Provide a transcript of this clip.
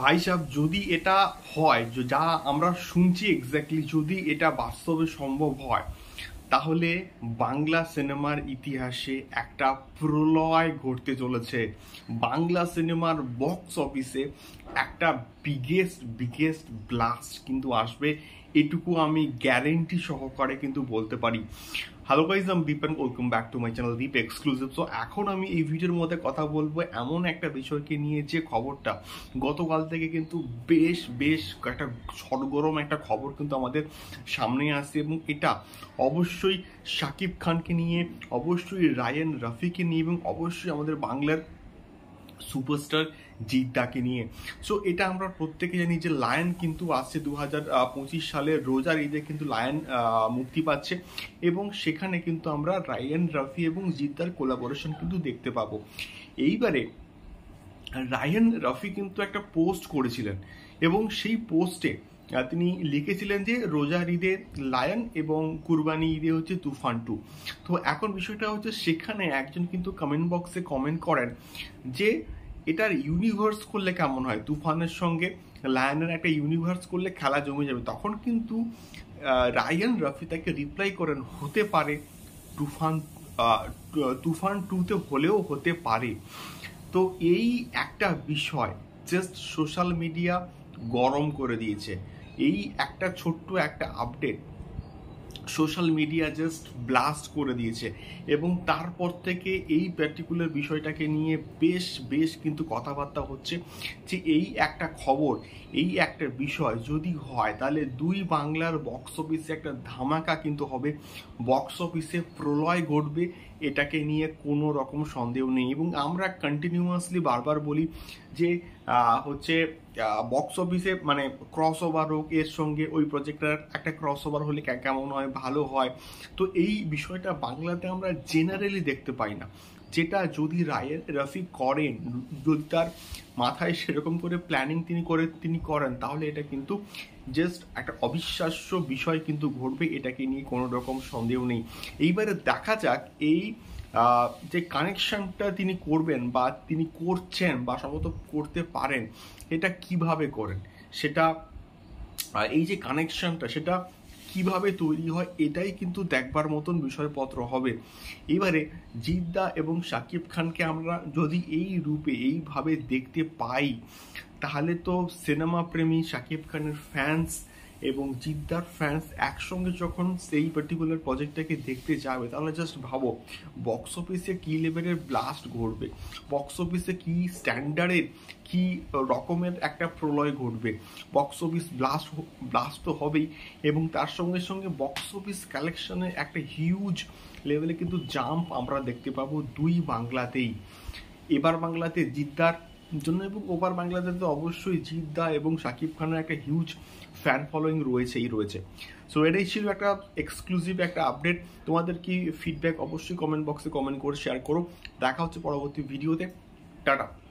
ভাই সাহেব যদি এটা হয় যা আমরা শুনছি এক্স্যাক্টলি যদি এটা বাস্তবে সম্ভব হয় তাহলে বাংলা সিনেমার ইতিহাসে একটা প্রলয় ঘটতে চলেছে বাংলা সিনেমার বক্স অফিসে একটা বিগেস্ট বিগেস্ট ব্লাস্ট কিন্তু আসবে এটুকু আমি গ্যারেন্টি সহকারে কিন্তু বলতে পারি hello guys I'm Deep and welcome back to my channel Deep exclusive so এখন আমি এই ভিডিওর মধ্যে কথা বলবো এমন একটা বিষয়কে নিয়ে যে খবরটা গতকাল থেকে কিন্তু বেশ বেশ একটা সরগরম একটা খবর কিন্তু আমাদের সামনে আসছে এবং এটা অবশ্যই শাকিব খানকে নিয়ে অবশ্যই রায়ান রাফিকে নিয়ে এবং অবশ্যই আমাদের বাংলার সুপারস্টার জিদ্দাকে নিয়ে সো এটা আমরা প্রত্যেকে জানি যে লায়ন কিন্তু আসছে দু হাজার পঁচিশ সালে রোজার ঈদে কিন্তু লায়ন মুক্তি পাচ্ছে এবং সেখানে কিন্তু আমরা রায়ান রাফি এবং জিদ্দার কোলাবোরেশন কিন্তু দেখতে পাবো এইবারে রায়ান রাফি কিন্তু একটা পোস্ট করেছিলেন এবং সেই পোস্টে তিনি লিখেছিলেন যে রোজার ঈদে লায়ন এবং কুরবানি ঈদে হচ্ছে তুফান টু তো এখন বিষয়টা হচ্ছে সেখানে একজন কিন্তু কমেন্ট বক্সে কমেন্ট করেন যে এটার ইউনিভার্স করলে কেমন হয় তুফানের সঙ্গে লায়নের একটা ইউনিভার্স করলে খেলা জমে যাবে তখন কিন্তু রায়ান রফি তাকে রিপ্লাই করেন হতে পারে তুফান তুফান টুতে হলেও হতে পারে তো এই একটা বিষয় জাস্ট সোশ্যাল মিডিয়া গরম করে দিয়েছে এই একটা ছোট্ট একটা update social media just blast করে দিয়েছে এবং তারপর থেকে এই পার্টিকুলার বিষয়টাকে নিয়ে বেশ বেশ কিন্তু কথাবার্তা হচ্ছে যে এই একটা খবর এই একটা বিষয় যদি হয় তাহলে দুই বাংলার বক্স অফিসে একটা ধামাকা কিন্তু হবে বক্স অফিসে প্রলয় ঘটবে এটাকে নিয়ে কোনো রকম সন্দেহ নেই এবং আমরা কন্টিনিউয়াসলি বারবার বলি যে হচ্ছে বক্স অফিসে মানে ক্রস ওভার হোক এর সঙ্গে ওই প্রজেক্টটার একটা ক্রস ওভার হলে কেমন হয় ভালো হয় তো এই বিষয়টা বাংলাতে আমরা জেনারেলি দেখতে পাই না যেটা যদি রায়ের রাফি করেন যদি তার মাথায় সেরকম করে প্ল্যানিং তিনি করে তিনি করেন তাহলে এটা কিন্তু জাস্ট একটা অবিশ্বাস্য বিষয় কিন্তু ঘটবে এটাকে নিয়ে কোনো রকম সন্দেহ নেই এইবারে দেখা যাক এই যে কানেকশনটা তিনি করবেন বা তিনি করছেন বা সম্ভবত করতে পারেন এটা কিভাবে করেন সেটা এই যে কানেকশনটা সেটা কিভাবে তৈরি হয় এটাই কিন্তু দেখবার মতন বিষয়পত্র হবে এবারে জিদ্দা এবং সাকিব খানকে আমরা যদি এই রূপে এইভাবে দেখতে পাই তাহলে তো সিনেমা প্রেমী সাকিব খানের ফ্যান্স এবং জিদ্দার ফ্যান্স একসঙ্গে যখন সেই পার্টিকুলার প্রজেক্টটাকে দেখতে যাবে তাহলে জাস্ট ভাবো বক্স অফিসে কী লেভেলের ব্লাস্ট ঘটবে বক্স অফিসে কী স্ট্যান্ডার্ডের কী রকমের একটা প্রলয় ঘটবে বক্স অফিস ব্লাস্ট ব্লাস্ট তো হবেই এবং তার সঙ্গে সঙ্গে বক্স অফিস কালেকশনে একটা হিউজ লেভেলে কিন্তু জাম্প আমরা দেখতে পাবো দুই বাংলাতেই এবার বাংলাতে জিদ্দার জন্য এবং ওপার বাংলাদেশ তো অবশ্যই জিৎ দা এবং শাকিব খানের একটা হিউজ ফ্যান ফলোয়িং রয়েছেই রয়েছে সো এটাই ছিল একটা এক্সক্লুসিভ একটা আপডেট তোমাদের কি ফিডব্যাক অবশ্যই কমেন্ট বক্সে কমেন্ট করে শেয়ার করো দেখা হচ্ছে পরবর্তী ভিডিওতে টাটা